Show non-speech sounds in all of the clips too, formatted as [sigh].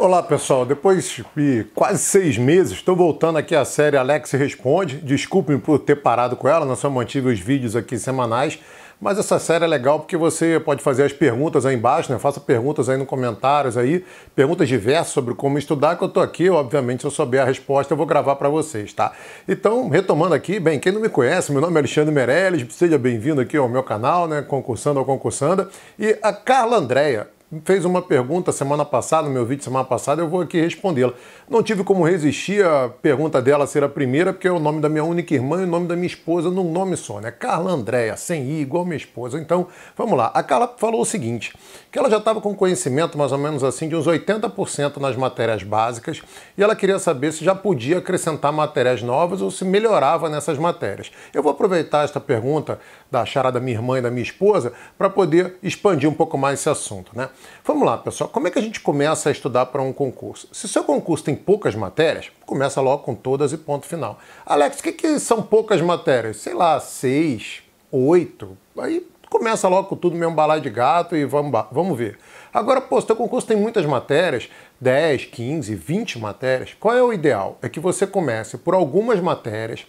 Olá pessoal, depois de quase seis meses, estou voltando aqui à série Alex Responde. Desculpe por ter parado com ela, não só mantive os vídeos aqui semanais, mas essa série é legal porque você pode fazer as perguntas aí embaixo, né? Faça perguntas aí nos comentários aí, perguntas diversas sobre como estudar, que eu estou aqui, obviamente, se eu souber a resposta, eu vou gravar para vocês, tá? Então, retomando aqui, bem, quem não me conhece, meu nome é Alexandre Meirelles, seja bem-vindo aqui ao meu canal, né? Concursando ou concursanda. E a Carla Andréia, fez uma pergunta semana passada, no meu vídeo semana passada, eu vou aqui respondê-la. Não tive como resistir a pergunta dela ser a primeira, porque é o nome da minha única irmã e o nome da minha esposa num nome só, né? Carla Andréia, sem I, igual minha esposa. Então, vamos lá. A Carla falou o seguinte, que ela já estava com conhecimento mais ou menos assim de uns 80% nas matérias básicas e ela queria saber se já podia acrescentar matérias novas ou se melhorava nessas matérias. Eu vou aproveitar esta pergunta da charada da minha irmã e da minha esposa para poder expandir um pouco mais esse assunto, né? Vamos lá, pessoal. Como é que a gente começa a estudar para um concurso? Se seu concurso tem poucas matérias, começa logo com todas e ponto final. Alex, o que, que são poucas matérias? Sei lá, seis, oito. Aí começa logo com tudo, meio um balai de gato e vamos, vamos ver. Agora, pô, seu concurso tem muitas matérias, 10, 15, 20 matérias. Qual é o ideal? É que você comece por algumas matérias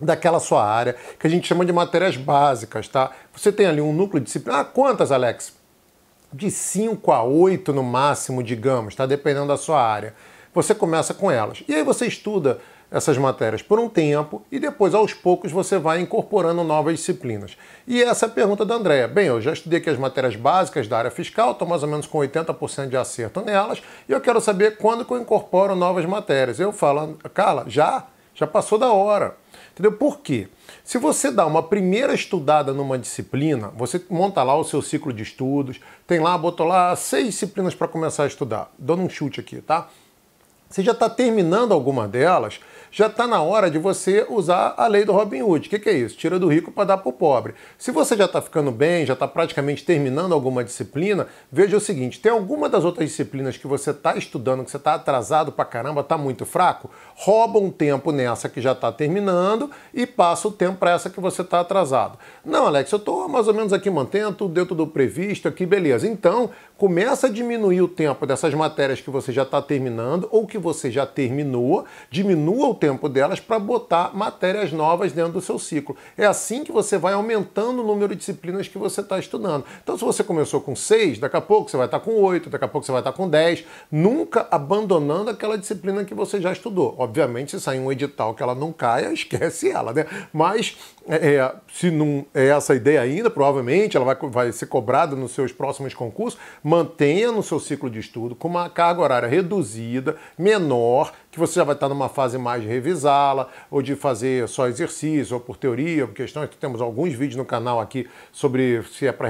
daquela sua área, que a gente chama de matérias básicas, tá? Você tem ali um núcleo disciplinar. Ah, quantas, Alex? de 5 a 8 no máximo, digamos, tá? Dependendo da sua área. Você começa com elas. E aí você estuda essas matérias por um tempo e depois, aos poucos, você vai incorporando novas disciplinas. E essa é a pergunta da Andrea. Bem, eu já estudei aqui as matérias básicas da área fiscal, estou mais ou menos com 80% de acerto nelas, e eu quero saber quando que eu incorporo novas matérias. Eu falo, Carla, já? Já passou da hora. Entendeu? Por quê? Se você dá uma primeira estudada numa disciplina, você monta lá o seu ciclo de estudos, tem lá, botou lá seis disciplinas para começar a estudar. Dando um chute aqui, tá? Você já está terminando alguma delas, já está na hora de você usar a lei do Robin Hood. O que, que, é isso? Tira do rico para dar para o pobre. Se você já está ficando bem, já está praticamente terminando alguma disciplina, veja o seguinte: tem alguma das outras disciplinas que você está estudando, que você está atrasado para caramba, está muito fraco? Rouba um tempo nessa que já está terminando e passa o tempo para essa que você está atrasado. Não, Alex, eu estou mais ou menos aqui mantendo tudo dentro do previsto, aqui beleza. Então, começa a diminuir o tempo dessas matérias que você já está terminando ou que você já terminou, diminua o tempo delas para botar matérias novas dentro do seu ciclo. É assim que você vai aumentando o número de disciplinas que você está estudando. Então, se você começou com seis, daqui a pouco você vai estar tá com oito, daqui a pouco você vai estar tá com dez, nunca abandonando aquela disciplina que você já estudou. Obviamente, se sair um edital que ela não caia, [laughs] esquece ela, né? Mas é, é, se não é essa ideia ainda, provavelmente ela vai, vai ser cobrada nos seus próximos concursos, mantenha no seu ciclo de estudo com uma carga horária reduzida, menor, que você já vai estar numa fase mais de revisá-la, ou de fazer só exercício, ou por teoria, ou por questões. Temos alguns vídeos no canal aqui sobre se é para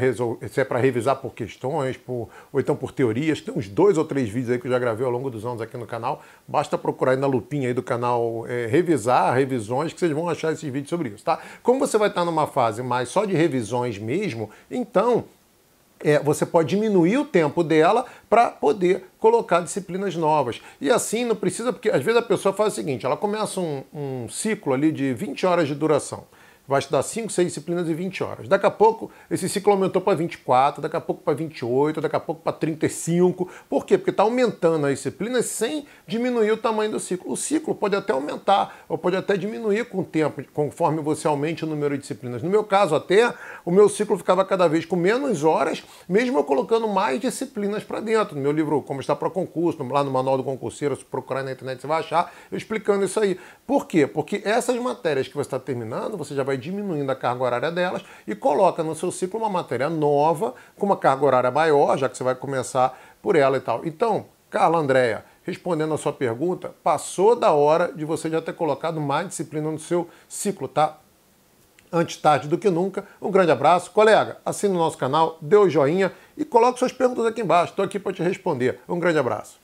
é revisar por questões, por, ou então por teorias. Tem uns dois ou três vídeos aí que eu já gravei ao longo dos anos aqui no canal. Basta procurar aí na lupinha aí do canal é, Revisar, Revisões, que vocês vão achar esses vídeos sobre isso, tá? Como você vai estar numa fase mais só de revisões mesmo, então é, você pode diminuir o tempo dela para poder colocar disciplinas novas. E assim não precisa, porque às vezes a pessoa faz o seguinte: ela começa um, um ciclo ali de 20 horas de duração vai estudar 5, 6 disciplinas de 20 horas. Daqui a pouco, esse ciclo aumentou para 24, daqui a pouco para 28, daqui a pouco para 35. Por quê? Porque está aumentando as disciplinas sem diminuir o tamanho do ciclo. O ciclo pode até aumentar, ou pode até diminuir com o tempo, conforme você aumente o número de disciplinas. No meu caso, até, o meu ciclo ficava cada vez com menos horas, mesmo eu colocando mais disciplinas para dentro. No meu livro Como Está para Concurso, lá no Manual do Concurseiro, se procurar na internet você vai achar, eu explicando isso aí. Por quê? Porque essas matérias que você está terminando, você já vai vai diminuindo a carga horária delas e coloca no seu ciclo uma matéria nova, com uma carga horária maior, já que você vai começar por ela e tal. Então, Carla Andréia, respondendo a sua pergunta, passou da hora de você já ter colocado mais disciplina no seu ciclo, tá? Antes tarde do que nunca. Um grande abraço. Colega, assine o nosso canal, dê o joinha e coloque suas perguntas aqui embaixo. Estou aqui para te responder. Um grande abraço.